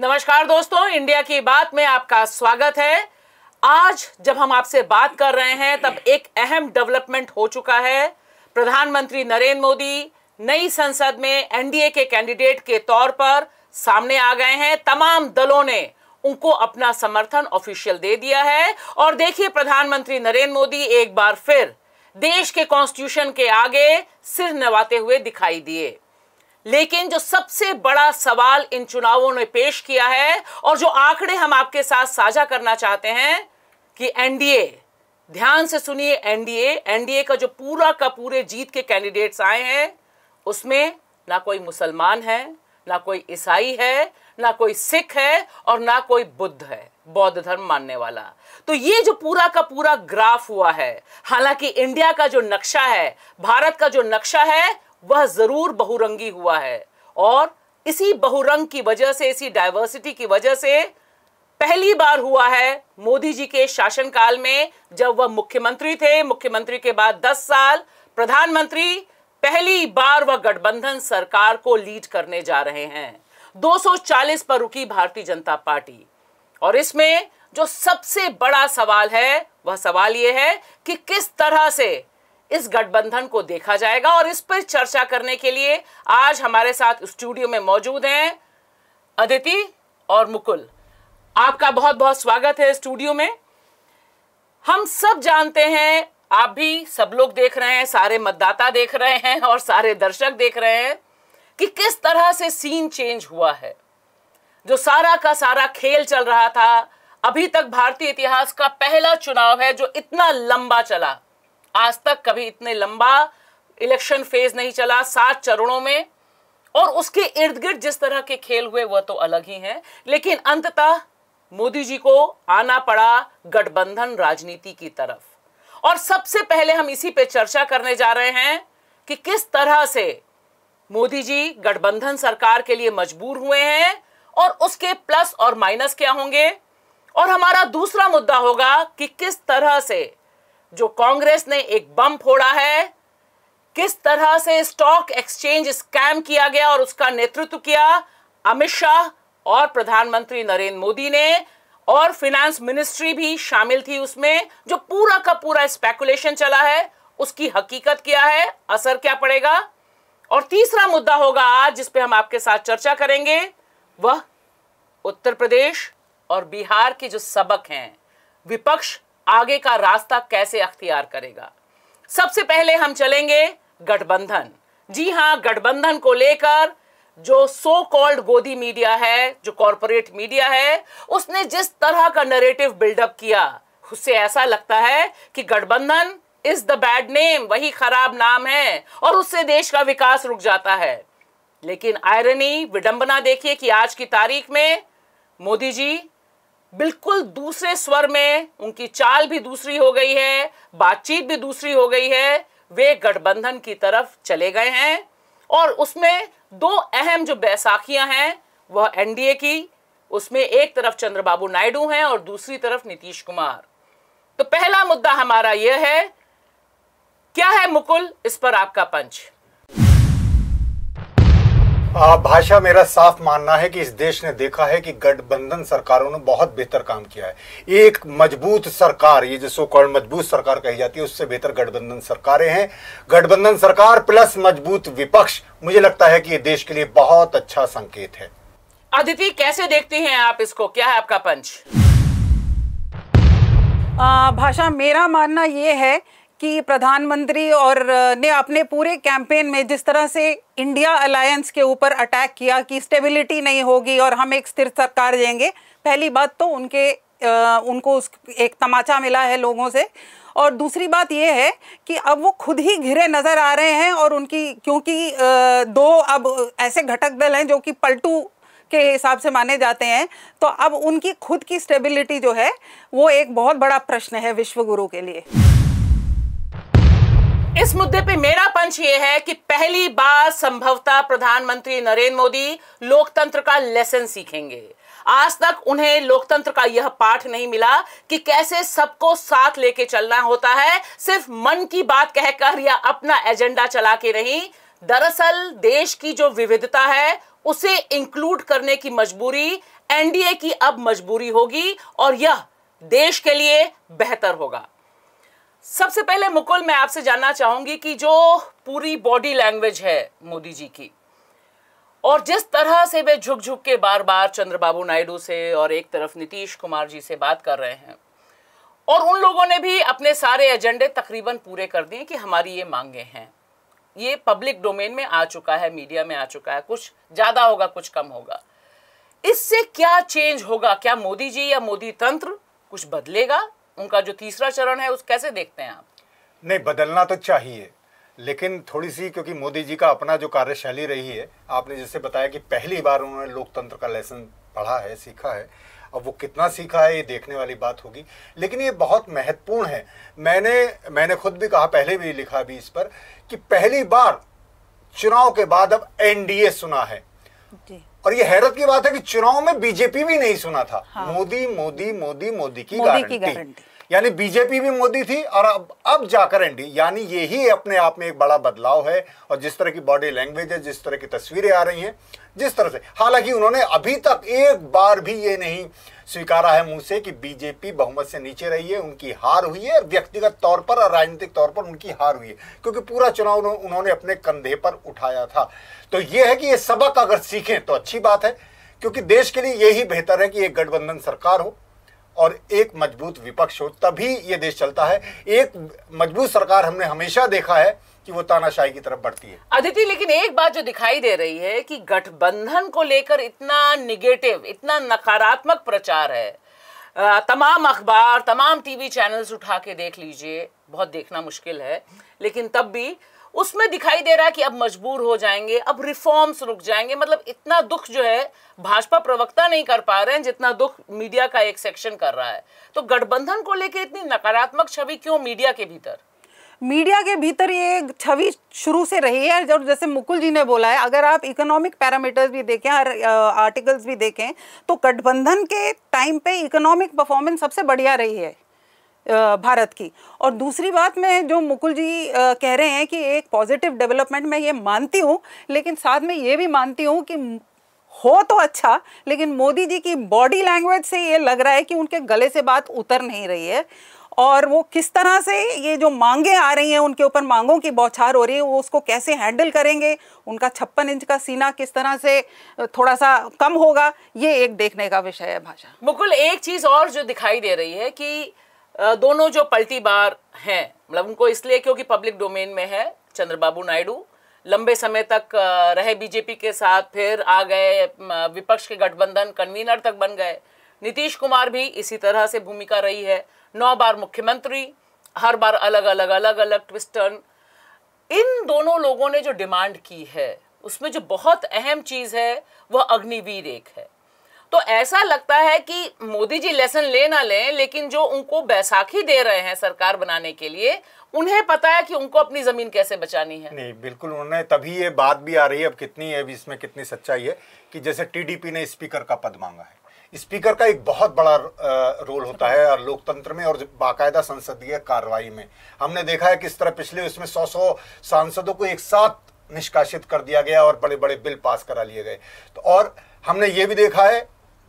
नमस्कार दोस्तों इंडिया की बात में आपका स्वागत है आज जब हम आपसे बात कर रहे हैं तब एक अहम डेवलपमेंट हो चुका है प्रधानमंत्री नरेंद्र मोदी नई संसद में एनडीए के कैंडिडेट के तौर पर सामने आ गए हैं तमाम दलों ने उनको अपना समर्थन ऑफिशियल दे दिया है और देखिए प्रधानमंत्री नरेंद्र मोदी एक बार फिर देश के कॉन्स्टिट्यूशन के आगे सिर नवाते हुए दिखाई दिए लेकिन जो सबसे बड़ा सवाल इन चुनावों ने पेश किया है और जो आंकड़े हम आपके साथ साझा करना चाहते हैं कि एनडीए ध्यान से सुनिए एनडीए एनडीए का जो पूरा का पूरे जीत के कैंडिडेट्स आए हैं उसमें ना कोई मुसलमान है ना कोई ईसाई है ना कोई सिख है और ना कोई बुद्ध है बौद्ध धर्म मानने वाला तो ये जो पूरा का पूरा ग्राफ हुआ है हालांकि इंडिया का जो नक्शा है भारत का जो नक्शा है वह जरूर बहुरंगी हुआ है और इसी बहुरंग की वजह से इसी डायवर्सिटी की वजह से पहली बार हुआ है मोदी जी के शासनकाल में जब वह मुख्यमंत्री थे मुख्यमंत्री के बाद 10 साल प्रधानमंत्री पहली बार वह गठबंधन सरकार को लीड करने जा रहे हैं 240 पर रुकी भारतीय जनता पार्टी और इसमें जो सबसे बड़ा सवाल है वह सवाल यह है कि किस तरह से इस गठबंधन को देखा जाएगा और इस पर चर्चा करने के लिए आज हमारे साथ स्टूडियो में मौजूद हैं अदिति और मुकुल आपका बहुत बहुत स्वागत है स्टूडियो में हम सब जानते हैं आप भी सब लोग देख रहे हैं सारे मतदाता देख रहे हैं और सारे दर्शक देख रहे हैं कि किस तरह से सीन चेंज हुआ है जो सारा का सारा खेल चल रहा था अभी तक भारतीय इतिहास का पहला चुनाव है जो इतना लंबा चला आज तक कभी इतने लंबा इलेक्शन फेज नहीं चला सात चरणों में और उसके इर्द गिर्द जिस तरह के खेल हुए वह तो अलग ही हैं लेकिन अंततः मोदी जी को आना पड़ा गठबंधन राजनीति की तरफ और सबसे पहले हम इसी पे चर्चा करने जा रहे हैं कि किस तरह से मोदी जी गठबंधन सरकार के लिए मजबूर हुए हैं और उसके प्लस और माइनस क्या होंगे और हमारा दूसरा मुद्दा होगा कि किस तरह से जो कांग्रेस ने एक बम फोड़ा है किस तरह से स्टॉक एक्सचेंज स्कैम किया गया और उसका नेतृत्व किया अमित शाह और प्रधानमंत्री नरेंद्र मोदी ने और फिनेंस मिनिस्ट्री भी शामिल थी उसमें जो पूरा का पूरा स्पेकुलेशन चला है उसकी हकीकत क्या है असर क्या पड़ेगा और तीसरा मुद्दा होगा आज जिस पे हम आपके साथ चर्चा करेंगे वह उत्तर प्रदेश और बिहार के जो सबक हैं विपक्ष आगे का रास्ता कैसे अख्तियार करेगा सबसे पहले हम चलेंगे गठबंधन जी हां गठबंधन को लेकर जो सो कॉल्ड गोदी मीडिया है जो कॉरपोरेट मीडिया है उसने जिस तरह का नरेटिव बिल्डअप किया उससे ऐसा लगता है कि गठबंधन इज द बैड नेम वही खराब नाम है और उससे देश का विकास रुक जाता है लेकिन आयरनी विडंबना देखिए कि आज की तारीख में मोदी जी बिल्कुल दूसरे स्वर में उनकी चाल भी दूसरी हो गई है बातचीत भी दूसरी हो गई है वे गठबंधन की तरफ चले गए हैं और उसमें दो अहम जो बैसाखियां हैं वह एनडीए की उसमें एक तरफ चंद्रबाबू नायडू हैं और दूसरी तरफ नीतीश कुमार तो पहला मुद्दा हमारा यह है क्या है मुकुल इस पर आपका पंच भाषा मेरा साफ मानना है कि इस देश ने देखा है कि गठबंधन सरकारों ने बहुत बेहतर काम किया है एक मजबूत सरकार ये जो सो मजबूत सरकार कही जाती है उससे बेहतर गठबंधन सरकारें हैं गठबंधन सरकार प्लस मजबूत विपक्ष मुझे लगता है कि ये देश के लिए बहुत अच्छा संकेत है अदिति कैसे देखती हैं आप इसको क्या है आपका पंच आ, भाषा मेरा मानना ये है कि प्रधानमंत्री और ने अपने पूरे कैंपेन में जिस तरह से इंडिया अलायंस के ऊपर अटैक किया कि स्टेबिलिटी नहीं होगी और हम एक स्थिर सरकार देंगे पहली बात तो उनके आ, उनको उस एक तमाचा मिला है लोगों से और दूसरी बात यह है कि अब वो खुद ही घिरे नज़र आ रहे हैं और उनकी क्योंकि दो अब ऐसे घटक दल हैं जो कि पलटू के हिसाब से माने जाते हैं तो अब उनकी खुद की स्टेबिलिटी जो है वो एक बहुत बड़ा प्रश्न है विश्वगुरु के लिए इस मुद्दे पे मेरा पंच ये है कि पहली बार संभवतः प्रधानमंत्री नरेंद्र मोदी लोकतंत्र का लेसन सीखेंगे आज तक उन्हें लोकतंत्र का यह पाठ नहीं मिला कि कैसे सबको साथ लेके चलना होता है सिर्फ मन की बात कहकर या अपना एजेंडा चला के नहीं दरअसल देश की जो विविधता है उसे इंक्लूड करने की मजबूरी एनडीए की अब मजबूरी होगी और यह देश के लिए बेहतर होगा सबसे पहले मुकुल मैं आपसे जानना चाहूंगी कि जो पूरी बॉडी लैंग्वेज है मोदी जी की और जिस तरह से वे झुक झुक के बार बार चंद्रबाबू नायडू से और एक तरफ नीतीश कुमार जी से बात कर रहे हैं और उन लोगों ने भी अपने सारे एजेंडे तकरीबन पूरे कर दिए कि हमारी ये मांगे हैं ये पब्लिक डोमेन में आ चुका है मीडिया में आ चुका है कुछ ज़्यादा होगा कुछ कम होगा इससे क्या चेंज होगा क्या मोदी जी या मोदी तंत्र कुछ बदलेगा उनका जो तीसरा चरण है उस कैसे देखते हैं आप नहीं बदलना तो चाहिए लेकिन थोड़ी सी क्योंकि मोदी जी का अपना जो कार्यशैली रही है आपने जैसे बताया कि पहली बार उन्होंने लोकतंत्र का लेसन पढ़ा है सीखा है अब वो कितना सीखा है ये देखने वाली बात होगी लेकिन ये बहुत महत्वपूर्ण है मैंने मैंने खुद भी कहा पहले भी लिखा भी इस पर कि पहली बार चुनाव के बाद अब एनडीए सुना है और ये हैरत की बात है कि चुनाव में बीजेपी भी नहीं सुना था हाँ। मोदी मोदी मोदी मोदी की गारंटी यानी बीजेपी भी मोदी थी और अब अब जाकर एनडी यानी ये ही अपने आप में एक बड़ा बदलाव है और जिस तरह की बॉडी लैंग्वेज है जिस तरह की तस्वीरें आ रही हैं जिस तरह से हालांकि उन्होंने अभी तक एक बार भी ये नहीं स्वीकारा है मुंह से कि बीजेपी बहुमत से नीचे रही है उनकी हार हुई है व्यक्तिगत तौर पर और राजनीतिक तौर पर उनकी हार हुई है क्योंकि पूरा चुनाव उन्होंने अपने कंधे पर उठाया था तो यह है कि ये सबक अगर सीखें तो अच्छी बात है क्योंकि देश के लिए यही बेहतर है कि एक गठबंधन सरकार हो और एक मजबूत विपक्ष हो तभी ये देश चलता है एक मजबूत सरकार हमने हमेशा देखा है कि वो तानाशाही की तरफ बढ़ती है अदिति लेकिन एक बात जो दिखाई दे रही है कि गठबंधन को लेकर इतना निगेटिव इतना नकारात्मक प्रचार है तमाम अखबार तमाम टीवी चैनल्स उठा के देख लीजिए बहुत देखना मुश्किल है लेकिन तब भी उसमें दिखाई दे रहा है कि अब मजबूर हो जाएंगे अब रिफॉर्म्स रुक जाएंगे मतलब इतना दुख जो है भाजपा प्रवक्ता नहीं कर पा रहे हैं जितना दुख मीडिया का एक सेक्शन कर रहा है तो गठबंधन को लेकर इतनी नकारात्मक छवि क्यों मीडिया के भीतर मीडिया के भीतर ये छवि शुरू से रही है और जैसे मुकुल जी ने बोला है अगर आप इकोनॉमिक पैरामीटर्स भी देखें और आर्टिकल्स uh, भी देखें तो गठबंधन के टाइम पे इकोनॉमिक परफॉर्मेंस सबसे बढ़िया रही है भारत की और दूसरी बात मैं जो मुकुल जी कह रहे हैं कि एक पॉजिटिव डेवलपमेंट मैं ये मानती हूँ लेकिन साथ में ये भी मानती हूँ कि हो तो अच्छा लेकिन मोदी जी की बॉडी लैंग्वेज से ये लग रहा है कि उनके गले से बात उतर नहीं रही है और वो किस तरह से ये जो मांगे आ रही हैं उनके ऊपर मांगों की बौछार हो रही है वो उसको कैसे हैंडल करेंगे उनका छप्पन इंच का सीना किस तरह से थोड़ा सा कम होगा ये एक देखने का विषय है भाषा मुकुल एक चीज़ और जो दिखाई दे रही है कि दोनों जो पलटी बार हैं मतलब उनको इसलिए क्योंकि पब्लिक डोमेन में है चंद्रबाबू नायडू लंबे समय तक रहे बीजेपी के साथ फिर आ गए विपक्ष के गठबंधन कन्वीनर तक बन गए नीतीश कुमार भी इसी तरह से भूमिका रही है नौ बार मुख्यमंत्री हर बार अलग अलग अलग अलग ट्विस्टर्न इन दोनों लोगों ने जो डिमांड की है उसमें जो बहुत अहम चीज़ है वह अग्निवीर एक है तो ऐसा लगता है कि मोदी जी लेसन ले ना ले, लेकिन जो उनको बैसाखी दे रहे हैं सरकार बनाने के लिए उन्हें पता है कि उनको अपनी जमीन कैसे बचानी है नहीं बिल्कुल उन्होंने तभी ये बात भी आ रही है अब कितनी है इसमें कितनी सच्चाई है कि जैसे टीडीपी ने स्पीकर का पद मांगा है स्पीकर का एक बहुत बड़ा रोल होता है और लोकतंत्र में और बाकायदा संसदीय कार्रवाई में हमने देखा है किस तरह पिछले उसमें सौ सौ सांसदों को एक साथ निष्कासित कर दिया गया और बड़े बड़े बिल पास करा लिए गए तो और हमने ये भी देखा है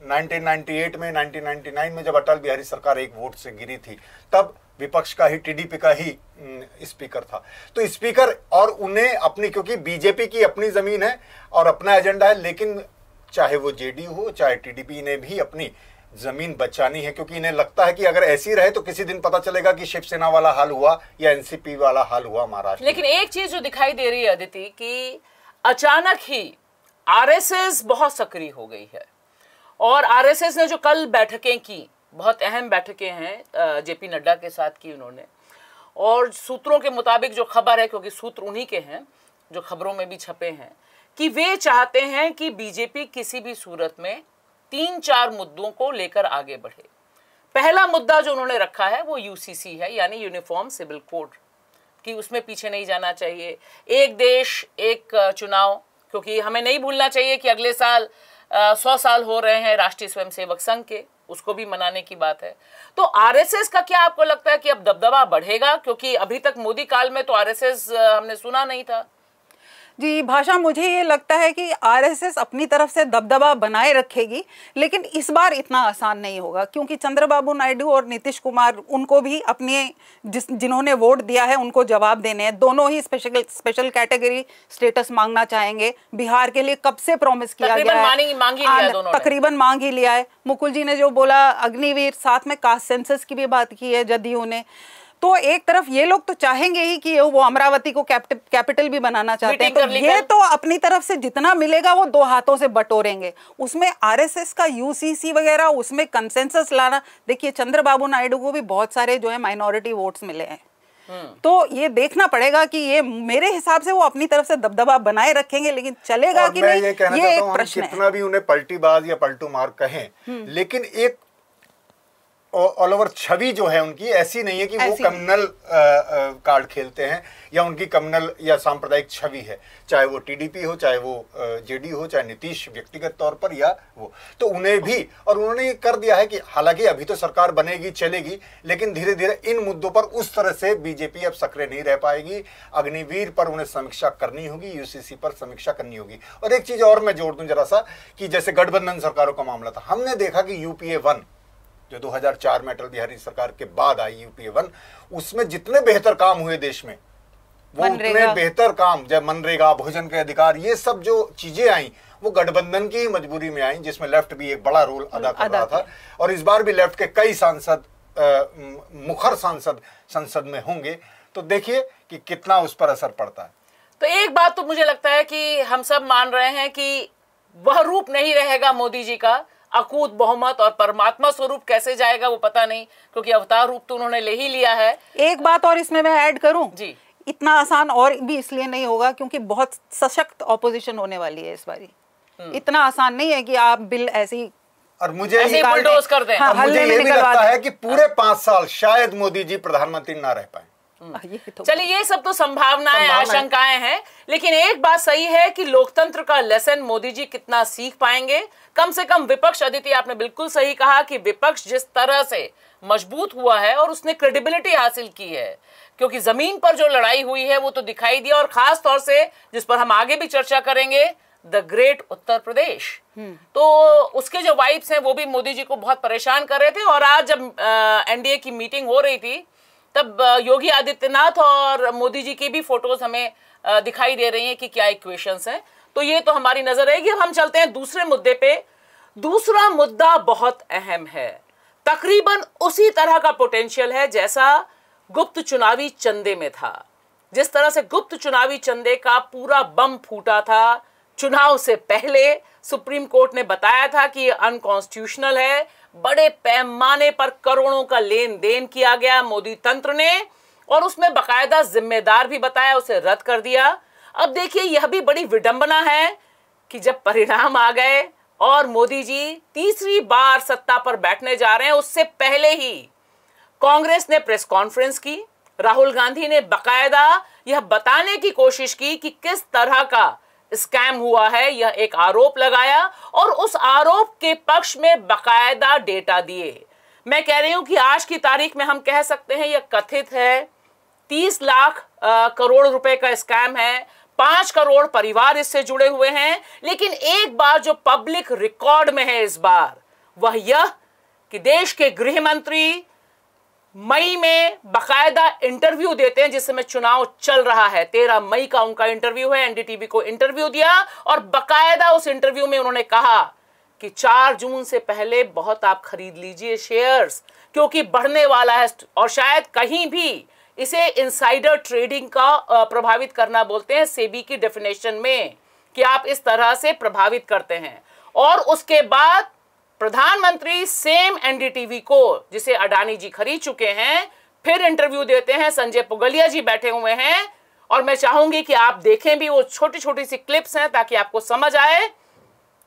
1998 में 1999 में जब अटल बिहारी सरकार एक वोट से गिरी थी तब विपक्ष का ही टीडीपी का ही स्पीकर था तो स्पीकर और उन्हें अपनी क्योंकि बीजेपी की अपनी जमीन है और अपना एजेंडा है लेकिन चाहे वो जेडीयू हो चाहे टीडीपी ने भी अपनी जमीन बचानी है क्योंकि इन्हें लगता है कि अगर ऐसी रहे तो किसी दिन पता चलेगा कि शिवसेना वाला हाल हुआ या एनसीपी वाला हाल हुआ महाराष्ट्र लेकिन एक चीज जो दिखाई दे रही है अदिति कि अचानक ही आरएसएस बहुत सक्रिय हो गई है और आरएसएस ने जो कल बैठकें की बहुत अहम बैठकें हैं जेपी नड्डा के साथ की उन्होंने और सूत्रों के मुताबिक जो खबर है क्योंकि सूत्र उन्हीं के हैं जो खबरों में भी छपे हैं कि वे चाहते हैं कि बीजेपी किसी भी सूरत में तीन चार मुद्दों को लेकर आगे बढ़े पहला मुद्दा जो उन्होंने रखा है वो यूसीसी है यानी यूनिफॉर्म सिविल कोड कि उसमें पीछे नहीं जाना चाहिए एक देश एक चुनाव क्योंकि हमें नहीं भूलना चाहिए कि अगले साल सौ साल हो रहे हैं राष्ट्रीय स्वयंसेवक संघ के उसको भी मनाने की बात है तो आरएसएस का क्या आपको लगता है कि अब दबदबा बढ़ेगा क्योंकि अभी तक मोदी काल में तो आरएसएस हमने सुना नहीं था जी भाषा मुझे ये लगता है कि आरएसएस अपनी तरफ से दबदबा बनाए रखेगी लेकिन इस बार इतना आसान नहीं होगा क्योंकि चंद्रबाबू नायडू और नीतीश कुमार उनको भी अपने जिस जिन्होंने वोट दिया है उनको जवाब देने हैं दोनों ही स्पेशल स्पेशल कैटेगरी स्टेटस मांगना चाहेंगे बिहार के लिए कब से प्रोमिस किया गया है हाँ, तकरीबन मांग ही लिया है मुकुल जी ने जो बोला अग्निवीर साथ में कास्ट सेंसस की भी बात की है जदयू ने तो एक तरफ ये लोग तो चाहेंगे ही कि वो अमरावती को कैपिटल भी बनाना चाहते हैं तो ये तो अपनी तरफ से जितना मिलेगा वो दो हाथों से बटोरेंगे उसमें आरएसएस का यूसीसी वगैरह उसमें कंसेंसस लाना देखिए चंद्रबाबू नायडू को भी बहुत सारे जो है माइनॉरिटी वोट्स मिले हैं हम्म। तो ये देखना पड़ेगा कि ये मेरे हिसाब से वो अपनी तरफ से दबदबा बनाए रखेंगे लेकिन चलेगा कि नहीं ये, ये एक प्रश्न कितना भी उन्हें पलटीबाज या पलटू मार कहें हम्म। लेकिन एक ऑल ओवर छवि जो है उनकी ऐसी नहीं है कि वो कमनल कार्ड खेलते हैं या उनकी कमनल या सांप्रदायिक छवि है चाहे वो टीडीपी हो चाहे वो जेडी हो चाहे नीतीश व्यक्तिगत तौर पर या वो तो उन्हें भी और उन्होंने ये कर दिया है कि हालांकि अभी तो सरकार बनेगी चलेगी लेकिन धीरे धीरे इन मुद्दों पर उस तरह से बीजेपी अब सक्रिय नहीं रह पाएगी अग्निवीर पर उन्हें समीक्षा करनी होगी यूसीसी पर समीक्षा करनी होगी और एक चीज़ और मैं जोड़ दू जरा सा कि जैसे गठबंधन सरकारों का मामला था हमने देखा कि यूपीए वन जो 2004 में अटल बिहारी सरकार के बाद आई यूपीए वन उसमें जितने बेहतर काम हुए देश में वो उतने बेहतर काम जब मनरेगा भोजन के अधिकार ये सब जो चीजें आई वो गठबंधन की ही मजबूरी में आई जिसमें लेफ्ट भी एक बड़ा रोल अदा कर रहा था और इस बार भी लेफ्ट के कई सांसद मुखर सांसद संसद में होंगे तो देखिए कि कितना उस पर असर पड़ता है तो एक बात तो मुझे लगता है कि हम सब मान रहे हैं कि वह रूप नहीं रहेगा मोदी जी का अकूत बहुमत और परमात्मा स्वरूप कैसे जाएगा वो पता नहीं क्योंकि अवतार रूप तो उन्होंने ले ही लिया है एक बात और इसमें मैं ऐड करूं जी इतना आसान और भी इसलिए नहीं होगा क्योंकि बहुत सशक्त ऑपोजिशन होने वाली है इस बारी हम्म। इतना आसान नहीं है कि आप बिल ऐसे ही और मुझे ऐसे कर दें हाँ, मुझे ये भी लगता है कि पूरे पांच साल शायद मोदी जी प्रधानमंत्री ना रह पाए हम्म। तो चलिए ये सब तो संभावनाएं आशंकाएं हैं लेकिन एक बात सही है कि लोकतंत्र का लेसन मोदी जी कितना सीख पाएंगे कम से कम विपक्ष अदिति आपने बिल्कुल सही कहा कि विपक्ष जिस तरह से मजबूत हुआ है और उसने क्रेडिबिलिटी हासिल की है क्योंकि जमीन पर जो लड़ाई हुई है वो तो दिखाई दिया और खास तौर से जिस पर हम आगे भी चर्चा करेंगे द ग्रेट उत्तर प्रदेश तो उसके जो वाइब्स हैं वो भी मोदी जी को बहुत परेशान कर रहे थे और आज जब एनडीए की मीटिंग हो रही थी तब योगी आदित्यनाथ और मोदी जी की भी फोटोज हमें दिखाई दे रही हैं कि क्या इक्वेशंस हैं तो ये तो हमारी नजर रहेगी अब हम चलते हैं दूसरे मुद्दे पे दूसरा मुद्दा बहुत अहम है तकरीबन उसी तरह का पोटेंशियल है जैसा गुप्त चुनावी चंदे में था जिस तरह से गुप्त चुनावी चंदे का पूरा बम फूटा था चुनाव से पहले सुप्रीम कोर्ट ने बताया था कि ये अनकॉन्स्टिट्यूशनल है बड़े पैमाने पर करोड़ों का लेन देन किया गया मोदी तंत्र ने और उसमें बकायदा जिम्मेदार भी बताया उसे रद्द कर दिया अब देखिए यह भी बड़ी विडंबना है कि जब परिणाम आ गए और मोदी जी तीसरी बार सत्ता पर बैठने जा रहे हैं उससे पहले ही कांग्रेस ने प्रेस कॉन्फ्रेंस की राहुल गांधी ने बकायदा यह बताने की कोशिश की कि किस तरह का स्कैम हुआ है यह एक आरोप लगाया और उस आरोप के पक्ष में बकायदा डेटा दिए मैं कह रही हूं कि आज की तारीख में हम कह सकते हैं यह कथित है तीस लाख करोड़ रुपए का स्कैम है पांच करोड़ परिवार इससे जुड़े हुए हैं लेकिन एक बार जो पब्लिक रिकॉर्ड में है इस बार वह यह कि देश के गृह मंत्री मई में बकायदा इंटरव्यू देते हैं जिस समय चुनाव चल रहा है तेरह मई का उनका इंटरव्यू है एनडीटीवी को इंटरव्यू दिया और बकायदा उस इंटरव्यू में उन्होंने कहा कि चार जून से पहले बहुत आप खरीद लीजिए शेयर्स क्योंकि बढ़ने वाला है और शायद कहीं भी इसे इनसाइडर ट्रेडिंग का प्रभावित करना बोलते हैं सेबी की डेफिनेशन में कि आप इस तरह से प्रभावित करते हैं और उसके बाद प्रधानमंत्री सेम एनडीटीवी को जिसे अडानी जी खरीद चुके हैं फिर इंटरव्यू देते हैं संजय पुगलिया जी बैठे हुए हैं और मैं चाहूंगी कि आप देखें भी वो छोटी छोटी सी क्लिप्स हैं ताकि आपको समझ आए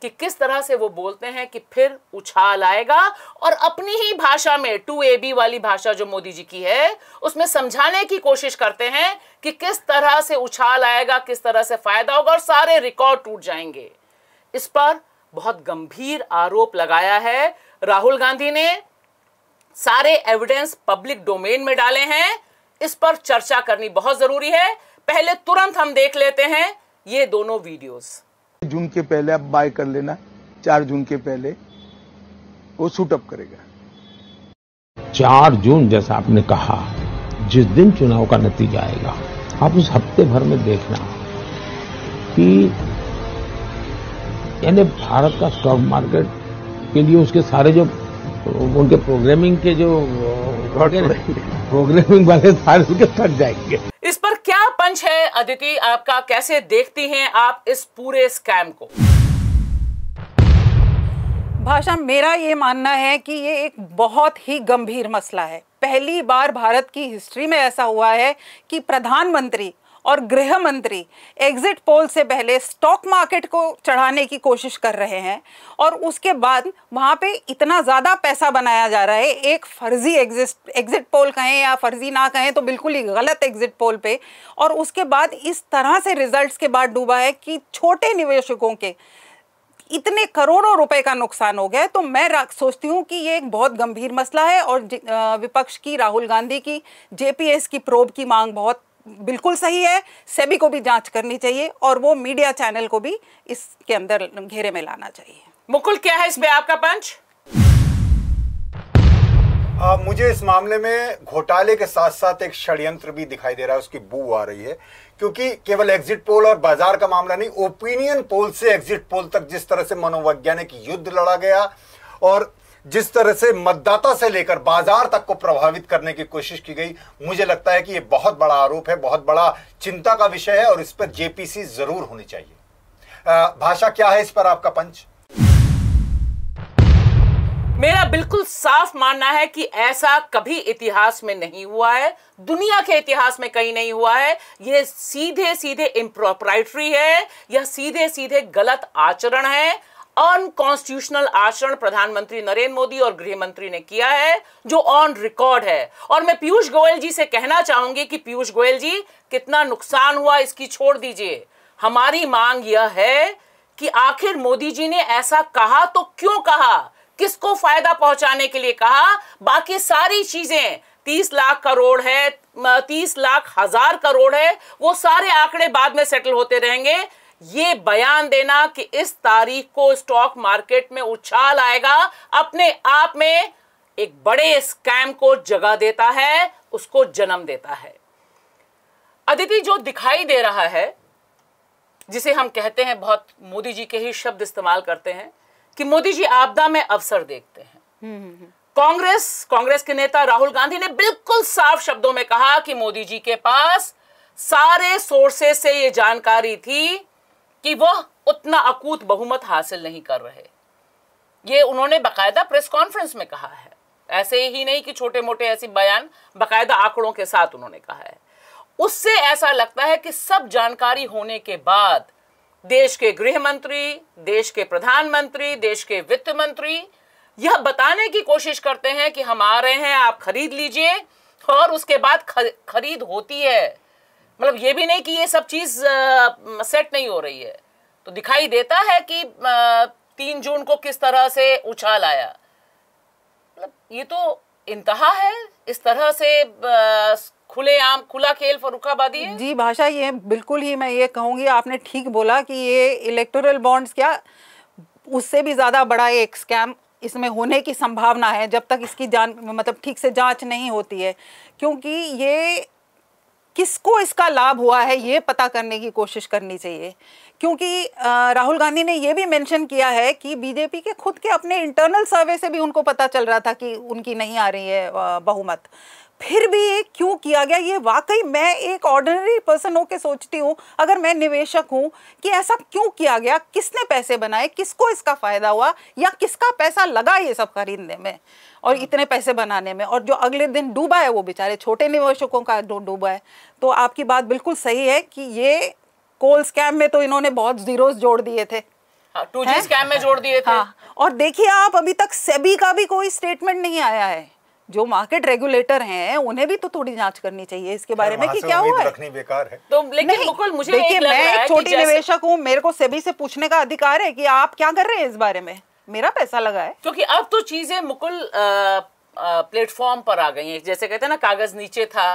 कि किस तरह से वो बोलते हैं कि फिर उछाल आएगा और अपनी ही भाषा में टू ए बी वाली भाषा जो मोदी जी की है उसमें समझाने की कोशिश करते हैं कि किस तरह से उछाल आएगा किस तरह से फायदा होगा और सारे रिकॉर्ड टूट जाएंगे इस पर बहुत गंभीर आरोप लगाया है राहुल गांधी ने सारे एविडेंस पब्लिक डोमेन में डाले हैं इस पर चर्चा करनी बहुत जरूरी है पहले तुरंत हम देख लेते हैं ये दोनों वीडियोस जून के पहले आप बाय कर लेना चार जून के पहले वो अप करेगा चार जून जैसा आपने कहा जिस दिन चुनाव का नतीजा आएगा आप उस हफ्ते भर में देखना कि यानी भारत का स्टॉक मार्केट के लिए उसके सारे जो उनके प्रोग्रामिंग के जो प्रोग्रामिंग वाले सारे उनके थक जाएंगे इस पर क्या पंच है अदिति आपका कैसे देखती हैं आप इस पूरे स्कैम को भाषा मेरा ये मानना है कि ये एक बहुत ही गंभीर मसला है पहली बार भारत की हिस्ट्री में ऐसा हुआ है कि प्रधानमंत्री और गृह मंत्री एग्जिट पोल से पहले स्टॉक मार्केट को चढ़ाने की कोशिश कर रहे हैं और उसके बाद वहाँ पे इतना ज़्यादा पैसा बनाया जा रहा है एक फर्जी एग्जिट एग्जिट पोल कहें या फर्जी ना कहें तो बिल्कुल ही गलत एग्जिट पोल पे और उसके बाद इस तरह से रिजल्ट्स के बाद डूबा है कि छोटे निवेशकों के इतने करोड़ों रुपए का नुकसान हो गया है तो मैं सोचती हूँ कि ये एक बहुत गंभीर मसला है और विपक्ष की राहुल गांधी की जेपीएस की प्रोब की मांग बहुत बिल्कुल सही है सेबी को भी जांच करनी चाहिए और वो मीडिया चैनल को भी इसके अंदर घेरे में लाना चाहिए मुकुल क्या है इसमें आपका पंच आ, मुझे इस मामले में घोटाले के साथ साथ एक षड्यंत्र भी दिखाई दे रहा है उसकी बू आ रही है क्योंकि केवल एग्जिट पोल और बाजार का मामला नहीं ओपिनियन पोल से एग्जिट पोल तक जिस तरह से मनोवैज्ञानिक युद्ध लड़ा गया और जिस तरह से मतदाता से लेकर बाजार तक को प्रभावित करने की कोशिश की गई मुझे लगता है कि ये बहुत बड़ा आरोप है बहुत बड़ा चिंता का विषय है और इस पर जेपीसी जरूर होनी चाहिए भाषा क्या है इस पर आपका पंच मेरा बिल्कुल साफ मानना है कि ऐसा कभी इतिहास में नहीं हुआ है दुनिया के इतिहास में कहीं नहीं हुआ है यह सीधे सीधे इम्प्रोपराइटरी है यह सीधे सीधे गलत आचरण है अनकॉन्स्टिट्यूशनल आचरण प्रधानमंत्री नरेंद्र मोदी और गृह मंत्री ने किया है जो ऑन रिकॉर्ड है और मैं पीयूष गोयल जी से कहना चाहूंगी कि पीयूष गोयल जी कितना नुकसान हुआ इसकी छोड़ दीजिए हमारी मांग यह है कि आखिर मोदी जी ने ऐसा कहा तो क्यों कहा किसको फायदा पहुंचाने के लिए कहा बाकी सारी चीजें तीस लाख करोड़ है तीस लाख हजार करोड़ है वो सारे आंकड़े बाद में सेटल होते रहेंगे ये बयान देना कि इस तारीख को स्टॉक मार्केट में उछाल आएगा अपने आप में एक बड़े स्कैम को जगह देता है उसको जन्म देता है अदिति जो दिखाई दे रहा है जिसे हम कहते हैं बहुत मोदी जी के ही शब्द इस्तेमाल करते हैं कि मोदी जी आपदा में अवसर देखते हैं हम्म, हम्म, हम्म। कांग्रेस कांग्रेस के नेता राहुल गांधी ने बिल्कुल साफ शब्दों में कहा कि मोदी जी के पास सारे सोर्सेस से ये जानकारी थी कि वह उतना अकूत बहुमत हासिल नहीं कर रहे ये उन्होंने बकायदा प्रेस कॉन्फ्रेंस में कहा है ऐसे ही नहीं कि छोटे मोटे ऐसे बयान बकायदा आंकड़ों के साथ उन्होंने कहा है उससे ऐसा लगता है कि सब जानकारी होने के बाद देश के गृह मंत्री देश के प्रधानमंत्री देश के वित्त मंत्री यह बताने की कोशिश करते हैं कि हम आ रहे हैं आप खरीद लीजिए और उसके बाद खरीद होती है मतलब ये भी नहीं कि ये सब चीज सेट नहीं हो रही है तो दिखाई देता है कि तीन जून को किस तरह से उछाल आया मतलब ये तो इंतहा है इस तरह से खुले आम खुला खेल फरुखाबादी जी भाषा ये बिल्कुल ही मैं ये कहूंगी आपने ठीक बोला कि ये इलेक्टोरल बॉन्ड्स क्या उससे भी ज़्यादा बड़ा एक स्कैम इसमें होने की संभावना है जब तक इसकी जान मतलब ठीक से जांच नहीं होती है क्योंकि ये किसको इसका लाभ हुआ है ये पता करने की कोशिश करनी चाहिए क्योंकि राहुल गांधी ने यह भी मेंशन किया है कि बीजेपी के खुद के अपने इंटरनल सर्वे से भी उनको पता चल रहा था कि उनकी नहीं आ रही है बहुमत फिर भी ये क्यों किया गया ये वाकई मैं एक ऑर्डिनरी पर्सन होकर सोचती हूँ अगर मैं निवेशक हूँ कि ऐसा क्यों किया गया किसने पैसे बनाए किसको इसका फ़ायदा हुआ या किसका पैसा लगा ये सब खरीदने में और हाँ। इतने पैसे बनाने में और जो अगले दिन डूबा है वो बेचारे छोटे निवेशकों का जो डूबा है तो आपकी बात बिल्कुल सही है कि ये कोल स्कैम में तो इन्होंने बहुत जीरो जोड़ दिए थे टू जी स्कैम में जोड़ दिए थे हाँ और देखिए आप अभी तक सेबी का भी कोई स्टेटमेंट नहीं आया है जो मार्केट रेगुलेटर हैं उन्हें भी तो थोड़ी जांच करनी चाहिए इसके बारे में कि क्या हुआ है बेकार है तो लेकिन मुकुल मुझे देखिए मैं एक छोटी निवेशक हूँ मेरे को सभी से पूछने का अधिकार है कि आप क्या कर रहे हैं इस बारे में मेरा पैसा लगा है क्योंकि अब तो चीजें मुकुल प्लेटफॉर्म पर आ गई है जैसे कहते हैं ना कागज नीचे था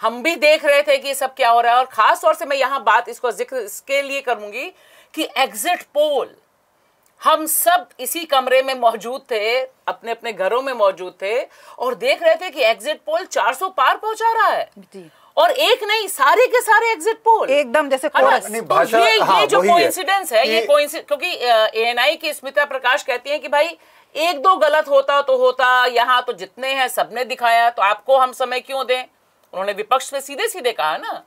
हम भी देख रहे थे कि सब क्या हो रहा है और खास तौर से मैं यहाँ बात इसको जिक्र इसके लिए करूंगी कि एग्जिट पोल हम सब इसी कमरे में मौजूद थे अपने अपने घरों में मौजूद थे और देख रहे थे कि एग्जिट पोल 400 पार पहुंचा रहा है और एक नहीं सारे के सारे एग्जिट पोल एकदम जैसे तो ये, हाँ, ये जो कोइंसिडेंस है, है ये, ये क्योंकि एएनआई की स्मिता प्रकाश कहती है कि भाई एक दो गलत होता तो होता यहाँ तो जितने हैं सबने दिखाया तो आपको हम समय क्यों दें उन्होंने विपक्ष में सीधे सीधे कहा ना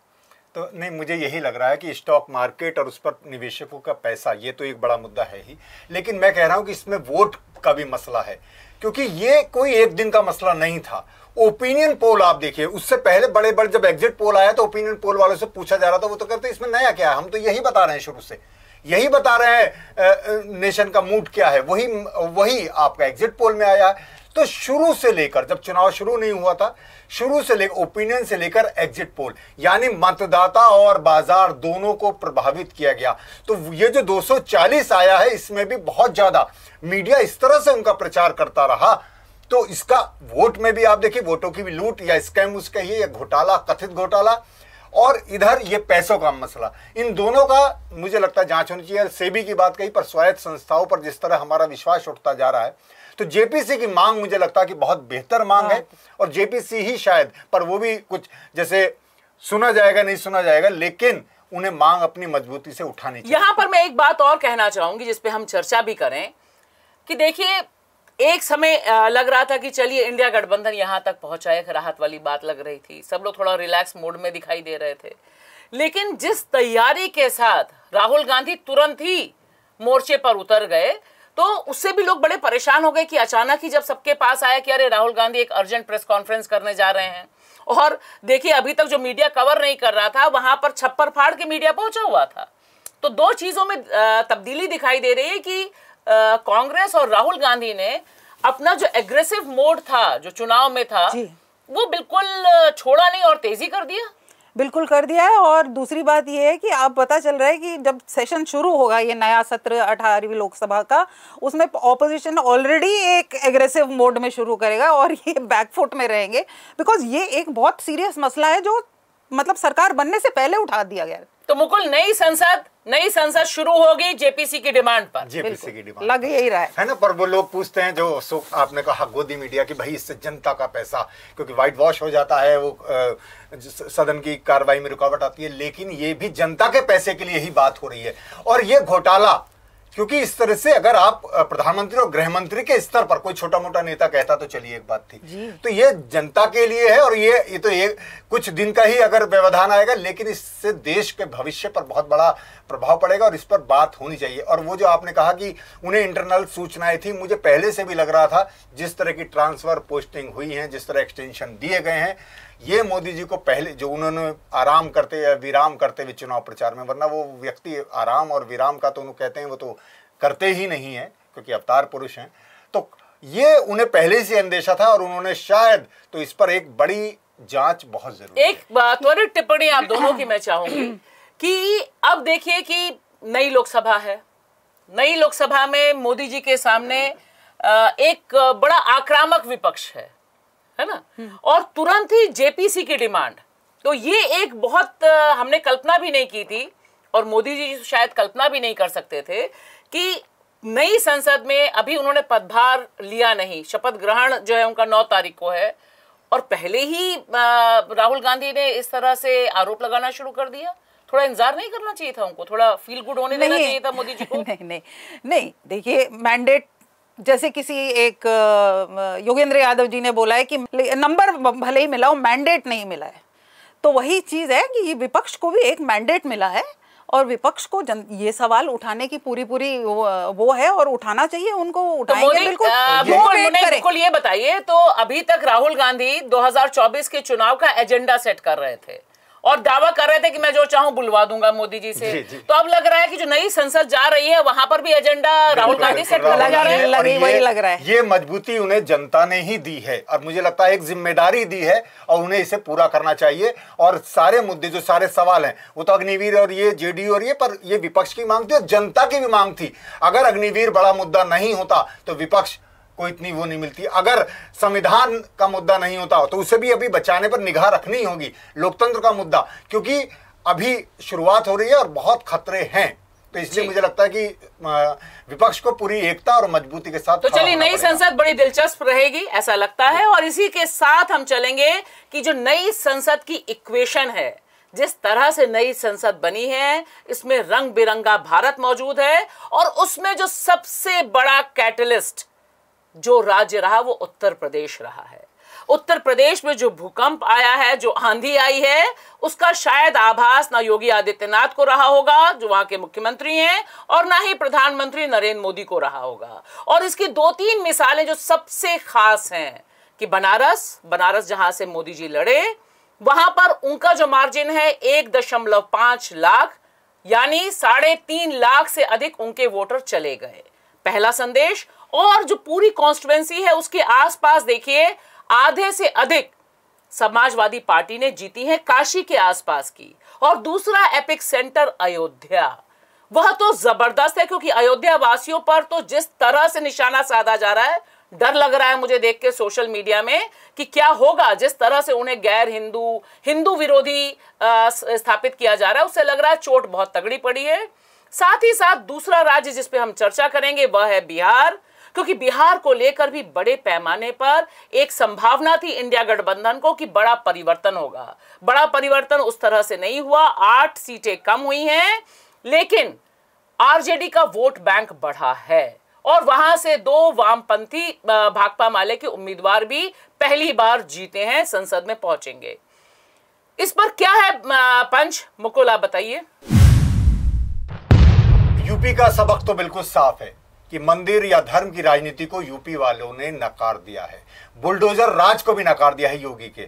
तो नहीं मुझे यही लग रहा है कि स्टॉक मार्केट और उस पर निवेशकों का पैसा ये तो एक बड़ा मुद्दा है ही लेकिन मैं कह रहा हूँ कि इसमें वोट का भी मसला है क्योंकि ये कोई एक दिन का मसला नहीं था ओपिनियन पोल आप देखिए उससे पहले बड़े बड़े जब एग्जिट पोल आया तो ओपिनियन पोल वालों से पूछा जा रहा था वो तो कहते इसमें नया क्या है हम तो यही बता रहे हैं शुरू से यही बता रहे हैं नेशन का मूड क्या है वही वही आपका एग्जिट पोल में आया तो शुरू से लेकर जब चुनाव शुरू नहीं हुआ था शुरू से लेकर ओपिनियन से लेकर एग्जिट पोल यानी मतदाता और बाजार दोनों को प्रभावित किया गया तो ये जो 240 आया है इसमें भी बहुत ज्यादा मीडिया इस तरह से उनका प्रचार करता रहा तो इसका वोट में भी आप देखिए वोटों की भी लूट या स्कैम उसके ही या घोटाला कथित घोटाला और इधर ये पैसों का मसला इन दोनों का मुझे लगता है जांच होनी चाहिए सेबी की बात कही पर स्वायत्त संस्थाओं पर जिस तरह हमारा विश्वास उठता जा रहा है तो जेपीसी की मांग मुझे लगता है कि बहुत बेहतर मांग है हाँ। और जेपीसी ही शायद पर वो भी कुछ जैसे सुना जाएगा नहीं सुना जाएगा लेकिन उन्हें मांग अपनी मजबूती से उठाने चाहिए यहां पर मैं एक बात और कहना चाहूंगी जिसपे हम चर्चा भी करें कि देखिए एक समय लग रहा था कि चलिए इंडिया गठबंधन यहां तक पहुंचा एक राहत वाली बात लग रही थी सब लोग थोड़ा रिलैक्स मोड में दिखाई दे रहे थे लेकिन जिस तैयारी के साथ राहुल गांधी तुरंत ही मोर्चे पर उतर गए तो उससे भी लोग बड़े परेशान हो गए कि अचानक ही जब सबके पास आया कि अरे राहुल गांधी एक अर्जेंट प्रेस कॉन्फ्रेंस करने जा रहे हैं और देखिए अभी तक जो मीडिया कवर नहीं कर रहा था वहां पर छप्पर फाड़ के मीडिया पहुंचा हुआ था तो दो चीजों में तब्दीली दिखाई दे रही है कि कांग्रेस और राहुल गांधी ने अपना जो एग्रेसिव मोड था जो चुनाव में था वो बिल्कुल छोड़ा नहीं और तेजी कर दिया बिल्कुल कर दिया है और दूसरी बात यह है कि अब पता चल रहा है कि जब सेशन शुरू होगा ये नया सत्र अठारहवीं लोकसभा का उसमें ऑपोजिशन ऑलरेडी एक एग्रेसिव मोड में शुरू करेगा और ये बैकफुट में रहेंगे बिकॉज ये एक बहुत सीरियस मसला है जो मतलब सरकार बनने से पहले उठा दिया गया तो मुकुल नई संसद नई संसद शुरू होगी जेपीसी की डिमांड पर जेपीसी की डिमांड लग यही रहा है है ना पर वो लोग पूछते हैं जो सो आपने कहा गोदी मीडिया की भाई इससे जनता का पैसा क्योंकि व्हाइट वॉश हो जाता है वो सदन की कार्रवाई में रुकावट आती है लेकिन ये भी जनता के पैसे के लिए ही बात हो रही है और ये घोटाला क्योंकि इस तरह से अगर आप प्रधानमंत्री और गृह मंत्री के स्तर पर कोई छोटा मोटा नेता कहता तो चलिए एक बात थी तो ये जनता के लिए है और ये ये तो ये कुछ दिन का ही अगर व्यवधान आएगा लेकिन इससे देश के भविष्य पर बहुत बड़ा प्रभाव पड़ेगा और इस पर बात होनी चाहिए और वो जो आपने कहा कि उन्हें इंटरनल सूचनाएं थी मुझे पहले से भी लग रहा था जिस तरह की ट्रांसफर पोस्टिंग हुई है जिस तरह एक्सटेंशन दिए गए हैं ये मोदी जी को पहले जो उन्होंने आराम करते या विराम करते हुए चुनाव प्रचार में वरना वो व्यक्ति आराम और विराम का तो उन्होंने कहते हैं वो तो करते ही नहीं है क्योंकि अवतार पुरुष हैं तो ये उन्हें पहले से अंदेशा था और उन्होंने शायद तो इस पर एक बड़ी जांच बहुत जरूरी एक त्वरित टिप्पणी आप दोनों की मैं चाहूंगी कि अब देखिए कि नई लोकसभा है नई लोकसभा में मोदी जी के सामने एक बड़ा आक्रामक विपक्ष है है ना और तुरंत ही जेपीसी की डिमांड तो ये एक बहुत हमने कल्पना भी नहीं की थी और मोदी जी शायद कल्पना भी नहीं कर सकते थे कि नई संसद में अभी उन्होंने पदभार लिया नहीं शपथ ग्रहण जो है उनका नौ तारीख को है और पहले ही राहुल गांधी ने इस तरह से आरोप लगाना शुरू कर दिया थोड़ा इंतजार नहीं करना चाहिए था उनको थोड़ा फील गुड होने देना चाहिए था मोदी जी को नहीं नहीं नहीं देखिए मैंडेट जैसे किसी एक योगेंद्र यादव जी ने बोला है कि नंबर भले ही मिला हो मैंडेट नहीं मिला है तो वही चीज़ है कि विपक्ष को भी एक मैंडेट मिला है और विपक्ष को जन, ये सवाल उठाने की पूरी पूरी वो, है और उठाना चाहिए उनको तो उठाएंगे बिल्कुल बिल्कुल ये बताइए तो अभी तक राहुल गांधी 2024 के चुनाव का एजेंडा सेट कर रहे थे और दावा कर रहे थे कि मैं जो चाहूं बुलवा दूंगा मोदी जी से जी, जी। तो अब लग रहा है कि जो नई संसद जा रही है वहां पर भी एजेंडा राहुल गांधी से लग रहा है ये मजबूती उन्हें जनता ने ही दी है और मुझे लगता है एक जिम्मेदारी दी है और उन्हें इसे पूरा करना चाहिए और सारे मुद्दे जो सारे सवाल हैं वो तो अग्निवीर और ये जेडीयू और ये पर ये विपक्ष की मांग थी और जनता की भी मांग थी अगर अग्निवीर बड़ा मुद्दा नहीं होता तो विपक्ष को इतनी वो नहीं मिलती अगर संविधान का मुद्दा नहीं होता तो उसे भी अभी बचाने पर निगाह रखनी होगी लोकतंत्र का मुद्दा क्योंकि अभी शुरुआत हो रही है और बहुत खतरे हैं तो इसलिए मुझे लगता है कि विपक्ष को पूरी एकता और मजबूती के साथ तो चलिए नई संसद बड़ी दिलचस्प रहेगी ऐसा लगता है और इसी के साथ हम चलेंगे कि जो नई संसद की इक्वेशन है जिस तरह से नई संसद बनी है इसमें रंग बिरंगा भारत मौजूद है और उसमें जो सबसे बड़ा कैटलिस्ट जो राज्य रहा वो उत्तर प्रदेश रहा है उत्तर प्रदेश में जो भूकंप आया है जो आंधी आई है उसका शायद आभास ना योगी आदित्यनाथ को रहा होगा जो वहां के मुख्यमंत्री हैं और ना ही प्रधानमंत्री नरेंद्र मोदी को रहा होगा और इसकी दो तीन मिसालें जो सबसे खास हैं कि बनारस बनारस जहां से मोदी जी लड़े वहां पर उनका जो मार्जिन है एक दशमलव पांच लाख यानी साढ़े तीन लाख से अधिक उनके वोटर चले गए पहला संदेश और जो पूरी कॉन्स्टिट्युएंसी है उसके आसपास देखिए आधे से अधिक समाजवादी पार्टी ने जीती है काशी के आसपास की और दूसरा एपिक सेंटर अयोध्या वह तो जबरदस्त है क्योंकि अयोध्या वासियों पर तो जिस तरह से निशाना साधा जा रहा है डर लग रहा है मुझे देख के सोशल मीडिया में कि क्या होगा जिस तरह से उन्हें गैर हिंदू हिंदू विरोधी स्थापित किया जा रहा है उससे लग रहा है चोट बहुत तगड़ी पड़ी है साथ ही साथ दूसरा राज्य जिसपे हम चर्चा करेंगे वह है बिहार क्योंकि बिहार को लेकर भी बड़े पैमाने पर एक संभावना थी इंडिया गठबंधन को कि बड़ा परिवर्तन होगा बड़ा परिवर्तन उस तरह से नहीं हुआ आठ सीटें कम हुई हैं लेकिन आरजेडी का वोट बैंक बढ़ा है और वहां से दो वामपंथी भाकपा माले के उम्मीदवार भी पहली बार जीते हैं संसद में पहुंचेंगे इस पर क्या है पंच मुकुल आप बताइए यूपी का सबक तो बिल्कुल साफ है कि मंदिर या धर्म की राजनीति को यूपी वालों ने नकार दिया है बुलडोजर राज को भी नकार दिया है योगी के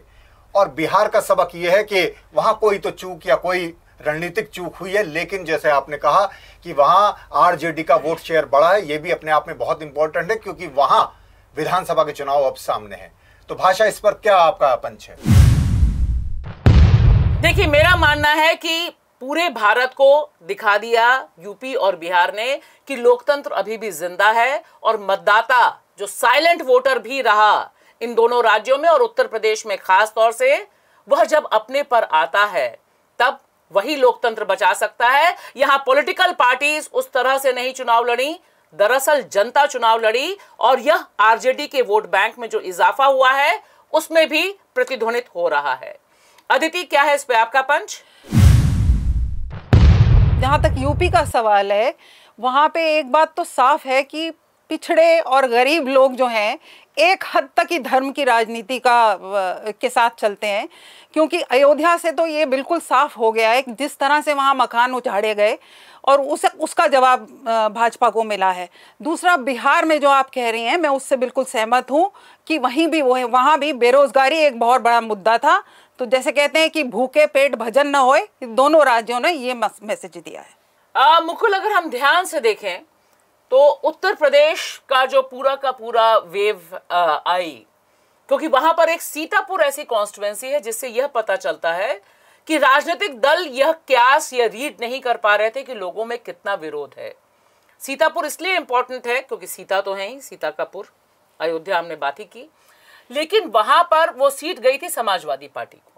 और बिहार का सबक यह है कि वहां कोई तो चूक या कोई रणनीतिक चूक हुई है लेकिन जैसे आपने कहा कि वहां आरजेडी का वोट शेयर बढ़ा है यह भी अपने आप में बहुत इंपॉर्टेंट है क्योंकि वहां विधानसभा के चुनाव अब सामने हैं तो भाषा इस पर क्या आपका पंच है देखिए मेरा मानना है कि पूरे भारत को दिखा दिया यूपी और बिहार ने कि लोकतंत्र अभी भी जिंदा है और मतदाता जो साइलेंट वोटर भी रहा इन दोनों राज्यों में और उत्तर प्रदेश में खास तौर से वह जब अपने पर आता है तब वही लोकतंत्र बचा सकता है यहां पॉलिटिकल पार्टीज उस तरह से नहीं चुनाव लड़ी दरअसल जनता चुनाव लड़ी और यह आरजेडी के वोट बैंक में जो इजाफा हुआ है उसमें भी प्रतिध्वनित हो रहा है अदिति क्या है इस पे आपका पंच जहाँ तक यूपी का सवाल है वहाँ पे एक बात तो साफ है कि पिछड़े और गरीब लोग जो हैं एक हद तक ही धर्म की राजनीति का के साथ चलते हैं क्योंकि अयोध्या से तो ये बिल्कुल साफ हो गया है जिस तरह से वहाँ मकान उछाड़े गए और उसे उसका जवाब भाजपा को मिला है दूसरा बिहार में जो आप कह रही हैं मैं उससे बिल्कुल सहमत हूँ कि वहीं भी वो है वहाँ भी बेरोज़गारी एक बहुत बड़ा मुद्दा था तो जैसे कहते हैं कि भूखे पेट भजन न होए दोनों राज्यों ने ये मैसेज दिया है आ, मुकुल अगर हम ध्यान से देखें तो उत्तर प्रदेश का जो पूरा का पूरा वेव आ, आई क्योंकि वहां पर एक सीतापुर ऐसी कॉन्स्टिट्युएंसी है जिससे यह पता चलता है कि राजनीतिक दल यह क्यास या रीड नहीं कर पा रहे थे कि लोगों में कितना विरोध है सीतापुर इसलिए इंपॉर्टेंट है क्योंकि सीता तो है ही सीता का पुर अयोध्या हमने बात ही की लेकिन वहां पर वो सीट गई थी समाजवादी पार्टी को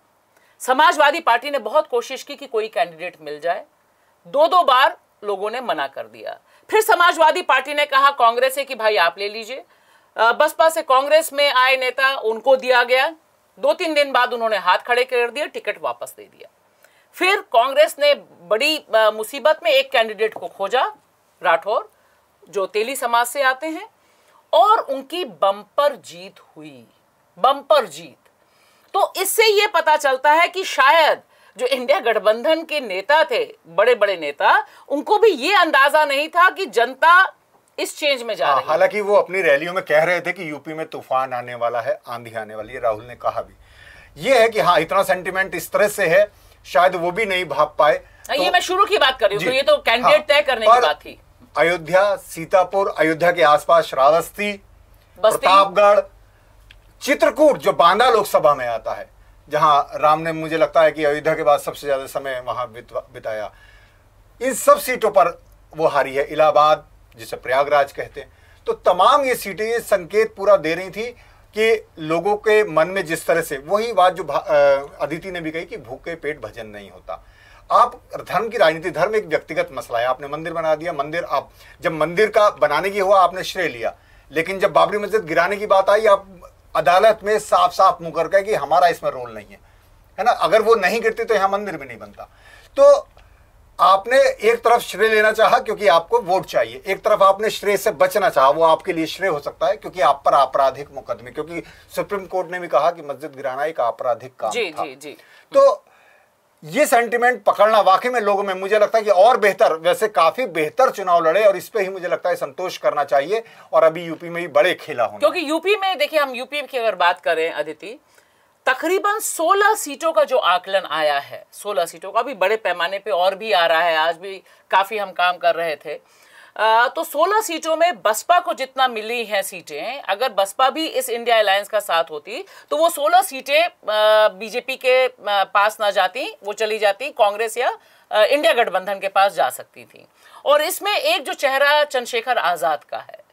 समाजवादी पार्टी ने बहुत कोशिश की कि कोई कैंडिडेट मिल जाए दो दो बार लोगों ने मना कर दिया फिर समाजवादी पार्टी ने कहा कांग्रेस से कि भाई आप ले लीजिए बसपा से कांग्रेस में आए नेता उनको दिया गया दो तीन दिन बाद उन्होंने हाथ खड़े कर दिए टिकट वापस दे दिया फिर कांग्रेस ने बड़ी मुसीबत में एक कैंडिडेट को खोजा राठौर जो तेली समाज से आते हैं और उनकी बम्पर जीत हुई बम्पर जीत तो इससे यह पता चलता है कि शायद जो इंडिया गठबंधन के नेता थे बड़े बड़े नेता उनको भी ये अंदाजा नहीं था कि जनता इस चेंज में जा हाँ, रही है हालांकि वो अपनी रैलियों में कह रहे थे कि यूपी में तूफान आने वाला है आंधी आने वाली है राहुल ने कहा भी ये है कि हाँ इतना सेंटिमेंट इस तरह से है शायद वो भी नहीं भाग पाए हाँ, तो, ये मैं शुरू की बात कर रही हूँ तो ये तो कैंडिडेट हाँ, तय करने की बात थी अयोध्या सीतापुर अयोध्या के आसपास श्रावस्ती प्रतापगढ़ चित्रकूट जो बांदा लोकसभा में आता है जहां राम ने मुझे लगता है कि अयोध्या के बाद सबसे ज्यादा समय वहां बिताया इन सब सीटों पर वो हारी है इलाहाबाद जिसे प्रयागराज कहते हैं तो तमाम ये सीटें ये संकेत पूरा दे रही थी कि लोगों के मन में जिस तरह से वही बात जो अदिति ने भी कही कि भूखे पेट भजन नहीं होता आप धर्म की राजनीति धर्म एक व्यक्तिगत मसला है आपने मंदिर बना दिया मंदिर आप जब मंदिर का बनाने की हुआ आपने श्रेय लिया लेकिन जब बाबरी मस्जिद गिराने की बात आई आप अदालत में साफ साफ मुंह कर कि हमारा इसमें रोल नहीं है है ना अगर वो नहीं गिरती तो यहाँ मंदिर भी नहीं बनता तो आपने एक तरफ श्रेय लेना चाहा क्योंकि आपको वोट चाहिए एक तरफ आपने श्रेय से बचना चाहा वो आपके लिए श्रेय हो सकता है क्योंकि आप पर आपराधिक मुकदमे क्योंकि सुप्रीम कोर्ट ने भी कहा कि मस्जिद गिराना एक आपराधिक काम जी, था जी, जी। तो ये सेंटिमेंट पकड़ना वाकई में लोगों में मुझे लगता है कि और बेहतर वैसे काफी बेहतर चुनाव लड़े और इस पे ही मुझे लगता है संतोष करना चाहिए और अभी यूपी में भी बड़े खेला होना क्योंकि यूपी में देखिए हम यूपी की अगर बात करें अदिति तकरीबन 16 सीटों का जो आकलन आया है 16 सीटों का भी बड़े पैमाने पे और भी आ रहा है आज भी काफी हम काम कर रहे थे तो 16 सीटों में बसपा को जितना मिली हैं सीटें अगर बसपा भी इस इंडिया अलायंस का साथ होती तो वो 16 सीटें बीजेपी के पास ना जाती वो चली जाती कांग्रेस या इंडिया गठबंधन के पास जा सकती थी और इसमें एक जो चेहरा चंद्रशेखर आज़ाद का है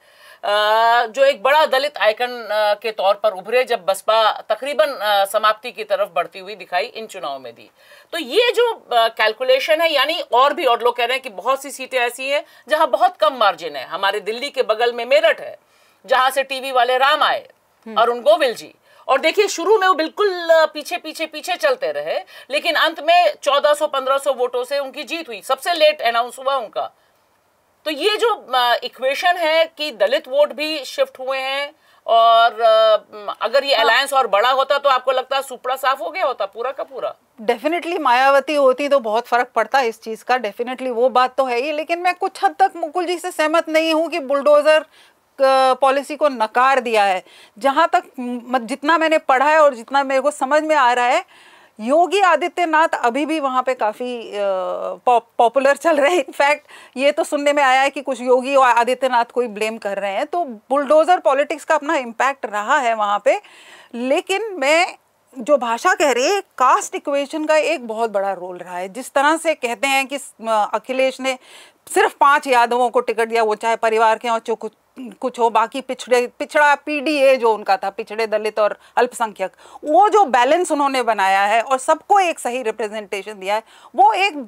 जो एक बड़ा दलित आइकन के तौर पर उभरे जब बसपा तकरीबन समाप्ति की तरफ बढ़ती हुई दिखाई इन चुनाव में दी तो ये जो कैलकुलेशन है यानी और भी और लोग कह रहे हैं कि बहुत सी सीटें ऐसी हैं जहां बहुत कम मार्जिन है हमारे दिल्ली के बगल में मेरठ है जहां से टीवी वाले राम आए हम्म। अरुण गोविल जी और देखिए शुरू में वो बिल्कुल पीछे पीछे पीछे चलते रहे लेकिन अंत में 1400 1500 वोटों से उनकी जीत हुई सबसे लेट अनाउंस हुआ उनका तो ये जो इक्वेशन है कि दलित वोट भी शिफ्ट हुए हैं और अगर ये अलायंस हाँ। और बड़ा होता तो आपको लगता है सुपड़ा साफ हो गया होता पूरा का पूरा डेफिनेटली मायावती होती तो बहुत फर्क पड़ता इस चीज का डेफिनेटली वो बात तो है ही लेकिन मैं कुछ हद तक मुकुल जी से सहमत नहीं हूँ कि बुलडोजर पॉलिसी को नकार दिया है जहां तक जितना मैंने पढ़ा है और जितना मेरे को समझ में आ रहा है योगी आदित्यनाथ अभी भी वहाँ पे काफ़ी पॉपुलर चल रहे हैं इनफैक्ट ये तो सुनने में आया है कि कुछ योगी और आदित्यनाथ को ही ब्लेम कर रहे हैं तो बुलडोज़र पॉलिटिक्स का अपना इम्पैक्ट रहा है वहाँ पे लेकिन मैं जो भाषा कह रही है कास्ट इक्वेशन का एक बहुत बड़ा रोल रहा है जिस तरह से कहते हैं कि अखिलेश ने सिर्फ पांच यादवों को टिकट दिया वो चाहे परिवार के हों कुछ हो बाकी पिछड़े पिछड़ा पीडीए जो उनका था पिछड़े दलित और अल्पसंख्यक वो जो बैलेंस उन्होंने बनाया है और सबको एक सही रिप्रेजेंटेशन दिया है वो एक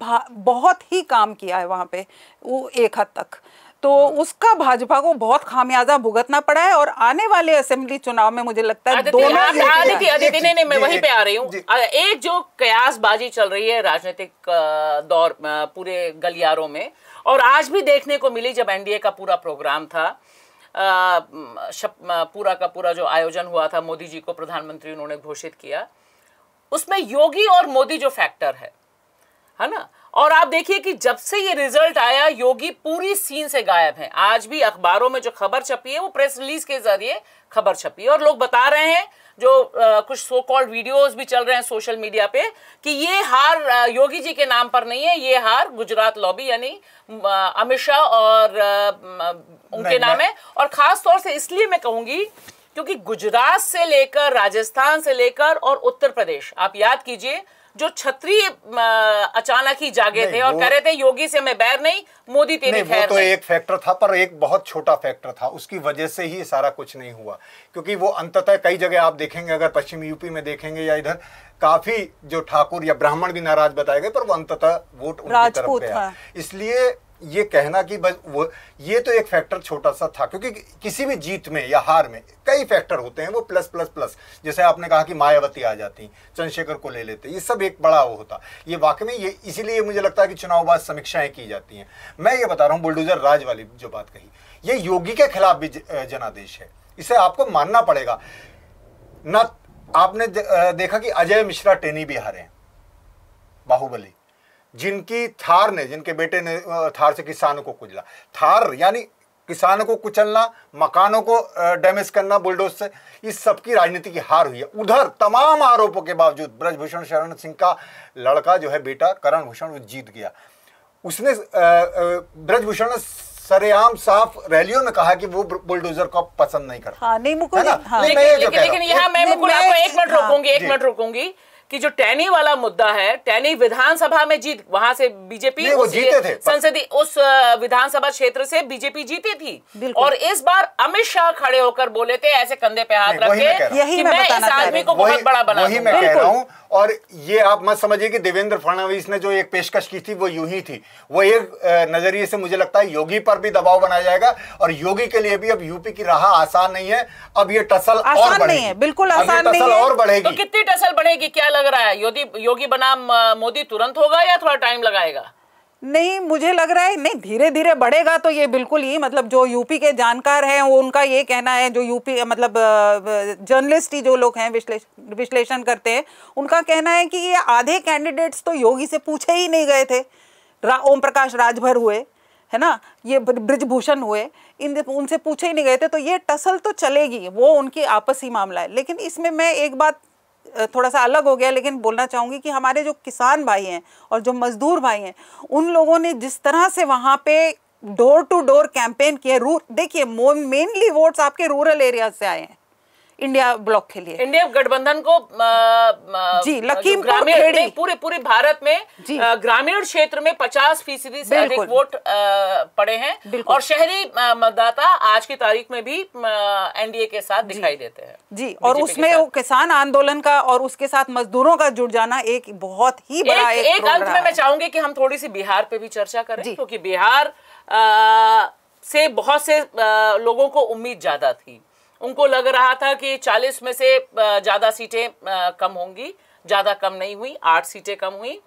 बहुत ही काम किया है वहाँ पे वो एक हद तक तो उसका भाजपा को बहुत खामियाजा भुगतना पड़ा है और आने वाले असेंबली चुनाव में मुझे लगता है दोनों नहीं नहीं मैं वहीं पे आ रही हूँ एक जो कयासबाजी चल रही है राजनीतिक दौर पूरे गलियारों में और आज भी देखने को मिली जब एनडीए का पूरा प्रोग्राम था पूरा का पूरा जो आयोजन हुआ था मोदी जी को प्रधानमंत्री उन्होंने घोषित किया उसमें योगी और मोदी जो फैक्टर है है ना और आप देखिए कि जब से ये रिजल्ट आया योगी पूरी सीन से गायब हैं आज भी अखबारों में जो खबर छपी है वो प्रेस रिलीज के जरिए खबर छपी है और लोग बता रहे हैं जो आ, कुछ सो कॉल्ड वीडियोस भी चल रहे हैं सोशल मीडिया पे कि ये हार योगी जी के नाम पर नहीं है ये हार गुजरात लॉबी यानी अमित शाह और आ, उनके नाम है और खास तौर से इसलिए मैं कहूंगी क्योंकि गुजरात से लेकर राजस्थान से लेकर और उत्तर प्रदेश आप याद कीजिए जो छत्री अचानक ही जागे थे और कह रहे थे योगी से मैं बैर नहीं मोदी तेरी नहीं, वो तो नहीं। एक फैक्टर था पर एक बहुत छोटा फैक्टर था उसकी वजह से ही सारा कुछ नहीं हुआ क्योंकि वो अंततः कई जगह आप देखेंगे अगर पश्चिम यूपी में देखेंगे या इधर काफी जो ठाकुर या ब्राह्मण भी नाराज बताए गए पर वो अंततः वोट उनकी तरफ गया इसलिए ये कहना कि बस वो ये तो एक फैक्टर छोटा सा था क्योंकि किसी भी जीत में या हार में कई फैक्टर होते हैं वो प्लस प्लस प्लस जैसे आपने कहा कि मायावती आ जाती चंद्रशेखर को ले लेते ये सब एक बड़ा वो होता ये वाकई में ये इसीलिए मुझे लगता है कि चुनाव बाद समीक्षाएं की जाती हैं मैं ये बता रहा हूँ बुलडोजर राज वाली जो बात कही ये योगी के खिलाफ भी जनादेश है इसे आपको मानना पड़ेगा ना आपने देखा कि अजय मिश्रा टेनी भी हारे बाहुबली जिनकी थार ने जिनके बेटे ने थार से किसानों को कुचला थार यानी किसानों को कुचलना मकानों को डैमेज करना बुलडोज से इस सबकी राजनीति की हार हुई है उधर तमाम आरोपों के बावजूद ब्रजभूषण शरण सिंह का लड़का जो है बेटा करण भूषण वो जीत गया उसने ब्रजभूषण सरेआम साफ रैलियों में कहा कि वो बुलडोजर को पसंद नहीं करता हाँ, नहीं मुकुल हाँ। लेकिन, लेकिन, लेकिन यहाँ मैं मुकुल आपको एक मिनट हाँ। रोकूंगी एक मिनट रोकूंगी कि जो टैनी वाला मुद्दा है टैनी विधानसभा में जीत वहां से बीजेपी संसदीय उस विधानसभा क्षेत्र से बीजेपी जीती थी और इस बार अमित शाह खड़े होकर बोले थे ऐसे कंधे पे हाथ रख के यही मैं इस आदमी को बहुत बड़ा बना हूँ और ये आप मत समझिए कि देवेंद्र फडणवीस ने जो एक पेशकश की थी वो यूं ही थी वो एक नजरिए से मुझे लगता है योगी पर भी दबाव बनाया जाएगा और योगी के लिए भी अब यूपी की राह आसान नहीं है अब ये टसल आसान और नहीं है बिल्कुल आसान नहीं है और बढ़ेगी तो कितनी टसल बढ़ेगी क्या लग रहा है योगी योगी बनाम मोदी तुरंत होगा या थोड़ा टाइम लगाएगा नहीं मुझे लग रहा है नहीं धीरे धीरे बढ़ेगा तो ये बिल्कुल ही मतलब जो यूपी के जानकार हैं वो उनका ये कहना है जो यूपी मतलब जर्नलिस्ट ही जो लोग हैं विश्लेषण विश्लेषण करते हैं उनका कहना है कि ये आधे कैंडिडेट्स तो योगी से पूछे ही नहीं गए थे रा, ओम प्रकाश राजभर हुए है ना ये ब्रिजभूषण हुए इन उनसे पूछे ही नहीं गए थे तो ये टसल तो चलेगी वो उनकी आपसी मामला है लेकिन इसमें मैं एक बात थोड़ा सा अलग हो गया लेकिन बोलना चाहूँगी कि हमारे जो किसान भाई हैं और जो मज़दूर भाई हैं उन लोगों ने जिस तरह से वहाँ पे डोर टू डोर कैंपेन किए रू देखिए मेनली वोट्स आपके रूरल एरिया से आए हैं इंडिया ब्लॉक के लिए इंडिया गठबंधन को आ, आ, जी लखीमपुर खेड़ी पूरे पूरे भारत में ग्रामीण क्षेत्र में 50 फीसदी से अधिक वोट आ, पड़े हैं और शहरी मतदाता आज की तारीख में भी एनडीए के साथ दिखाई देते हैं जी और उसमें किसान आंदोलन का और उसके साथ मजदूरों का जुड़ जाना एक बहुत ही बड़ा एक, एक, एक अंत में मैं चाहूंगी कि हम थोड़ी सी बिहार पे भी चर्चा करें क्योंकि बिहार से बहुत से लोगों को उम्मीद ज्यादा थी उनको लग रहा था कि 40 में से ज़्यादा सीटें कम होंगी ज़्यादा कम नहीं हुई आठ सीटें कम हुई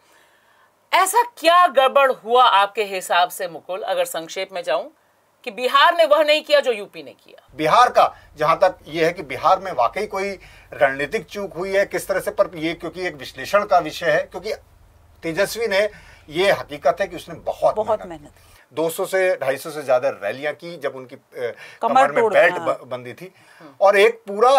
ऐसा क्या गड़बड़ हुआ आपके हिसाब से मुकुल अगर संक्षेप में जाऊं कि बिहार ने वह नहीं किया जो यूपी ने किया बिहार का जहां तक यह है कि बिहार में वाकई कोई रणनीतिक चूक हुई है किस तरह से पर ये क्योंकि एक विश्लेषण का विषय है क्योंकि तेजस्वी ने यह हकीकत है कि उसने बहुत बहुत मेहनत की 200 से 250 से ज्यादा रैलियां की जब उनकी कमर, कमर में बेल्ट हाँ। बंदी थी और एक पूरा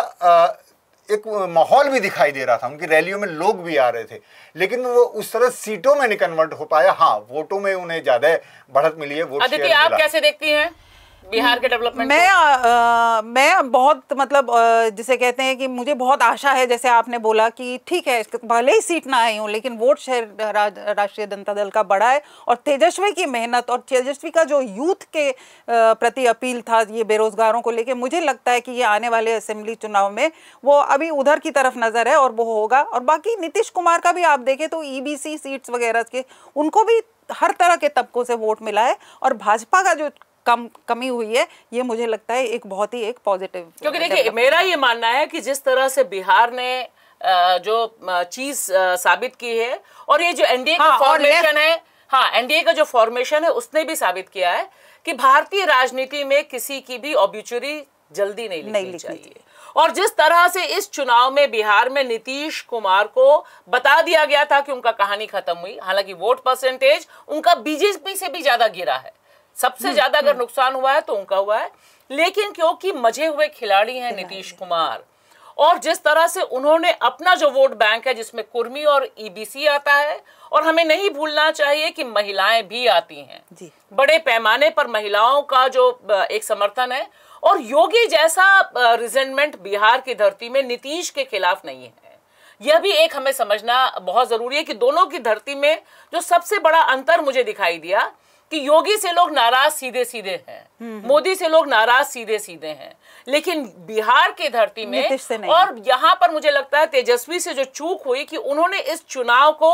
एक माहौल भी दिखाई दे रहा था उनकी रैलियों में लोग भी आ रहे थे लेकिन वो उस तरह सीटों में नहीं कन्वर्ट हो पाया हाँ वोटों में उन्हें ज्यादा बढ़त मिली है वो आप कैसे देखती हैं बिहार के डेवलपमेंट मैं आ, मैं बहुत मतलब जिसे कहते हैं कि मुझे बहुत आशा है जैसे आपने बोला कि ठीक है तो भले ही सीट ना आई हूँ लेकिन वोट शेयर रा, राष्ट्रीय जनता दल का बड़ा है और तेजस्वी की मेहनत और तेजस्वी का जो यूथ के प्रति अपील था ये बेरोजगारों को लेके मुझे लगता है कि ये आने वाले असेंबली चुनाव में वो अभी उधर की तरफ नजर है और वो होगा और बाकी नीतीश कुमार का भी आप देखें तो ईबीसी e सीट्स वगैरह के उनको भी हर तरह के तबकों से वोट मिला है और भाजपा का जो कम कमी हुई है ये मुझे लगता है एक बहुत ही एक पॉजिटिव uh, क्योंकि देखिए मेरा ये मानना है कि जिस तरह से बिहार ने uh, जो uh, चीज साबित की है और ये जो एनडीए का फॉर्मेशन हाँ, है हाँ एनडीए का जो फॉर्मेशन है उसने भी साबित किया है कि भारतीय राजनीति में किसी की भी ऑब्यूचुरी जल्दी नहीं लिखनी, नहीं चाहिए और जिस तरह से इस चुनाव में बिहार में नीतीश कुमार को बता दिया गया था कि उनका कहानी खत्म हुई हालांकि वोट परसेंटेज उनका बीजेपी से भी ज्यादा गिरा है सबसे हम्म, ज्यादा अगर हम्म। नुकसान हुआ है तो उनका हुआ है लेकिन क्योंकि मजे हुए खिलाड़ी हैं नीतीश कुमार और जिस तरह से उन्होंने अपना जो वोट बैंक है जिसमें कुर्मी और ईबीसी आता है और हमें नहीं भूलना चाहिए कि महिलाएं भी आती हैं जी। बड़े पैमाने पर महिलाओं का जो एक समर्थन है और योगी जैसा रिजेंटमेंट बिहार की धरती में नीतीश के खिलाफ नहीं है यह भी एक हमें समझना बहुत जरूरी है कि दोनों की धरती में जो सबसे बड़ा अंतर मुझे दिखाई दिया कि योगी से लोग नाराज सीधे सीधे हैं मोदी से लोग नाराज सीधे सीधे हैं लेकिन बिहार की धरती में और यहां पर मुझे लगता है तेजस्वी से जो चूक हुई कि उन्होंने इस चुनाव को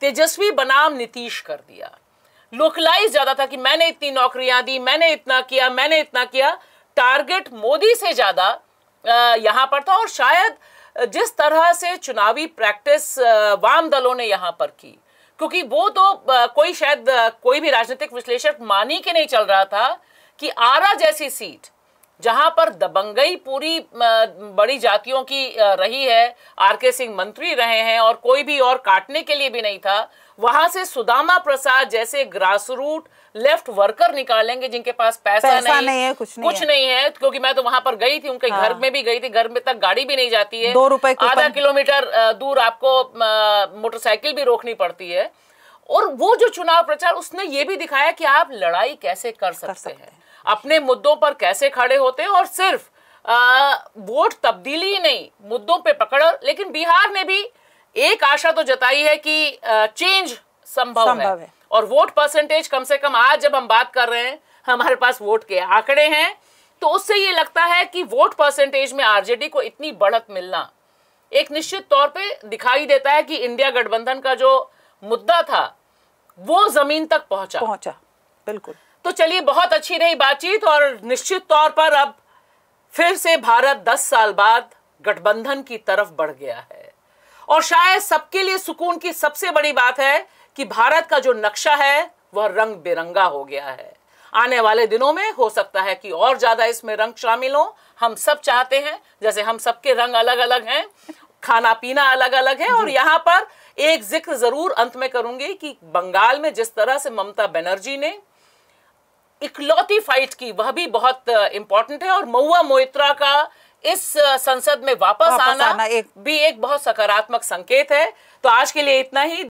तेजस्वी बनाम नीतीश कर दिया लोकलाइज ज्यादा था कि मैंने इतनी नौकरियां दी मैंने इतना किया मैंने इतना किया टारगेट मोदी से ज्यादा यहां पर था और शायद जिस तरह से चुनावी प्रैक्टिस वाम दलों ने यहां पर की क्योंकि वो तो कोई शायद कोई भी राजनीतिक विश्लेषक मान ही के नहीं चल रहा था कि आरा जैसी सीट जहां पर दबंगई पूरी बड़ी जातियों की रही है आर के सिंह मंत्री रहे हैं और कोई भी और काटने के लिए भी नहीं था वहां से सुदामा प्रसाद जैसे ग्रासरूट लेफ्ट वर्कर निकालेंगे जिनके पास पैसा, पैसा नहीं, नहीं है कुछ नहीं कुछ है। नहीं है क्योंकि मैं तो वहां पर गई थी उनके हाँ। घर में भी गई थी घर में तक गाड़ी भी नहीं जाती है दो रुपए आधा किलोमीटर दूर आपको मोटरसाइकिल भी रोकनी पड़ती है और वो जो चुनाव प्रचार उसने ये भी दिखाया कि आप लड़ाई कैसे कर सकते, हैं अपने मुद्दों पर कैसे खड़े होते हैं और सिर्फ आ, वोट तब्दीली ही नहीं मुद्दों पे पकड़ लेकिन बिहार ने भी एक आशा तो जताई है कि चेंज संभव, संभव है।, है और वोट परसेंटेज कम से कम आज जब हम बात कर रहे हैं हमारे पास वोट के आंकड़े हैं तो उससे ये लगता है कि वोट परसेंटेज में आरजेडी को इतनी बढ़त मिलना एक निश्चित तौर पे दिखाई देता है कि इंडिया गठबंधन का जो मुद्दा था वो जमीन तक पहुंचा पहुंचा बिल्कुल तो चलिए बहुत अच्छी रही बातचीत और निश्चित तौर पर अब फिर से भारत 10 साल बाद गठबंधन की तरफ बढ़ गया है और शायद सबके लिए सुकून की सबसे बड़ी बात है कि भारत का जो नक्शा है वह रंग बिरंगा हो गया है आने वाले दिनों में हो सकता है कि और ज्यादा इसमें रंग शामिल हो हम सब चाहते हैं जैसे हम सबके रंग अलग अलग हैं खाना पीना अलग अलग है और यहाँ पर एक जिक्र जरूर अंत में करूंगी कि बंगाल में जिस तरह से ममता बनर्जी ने इकलौती फाइट की वह भी बहुत इंपॉर्टेंट है और मऊआ मोइत्रा का इस संसद में वापस, वापस आना, आना एक... भी एक बहुत सकारात्मक संकेत है तो आज के लिए इतना ही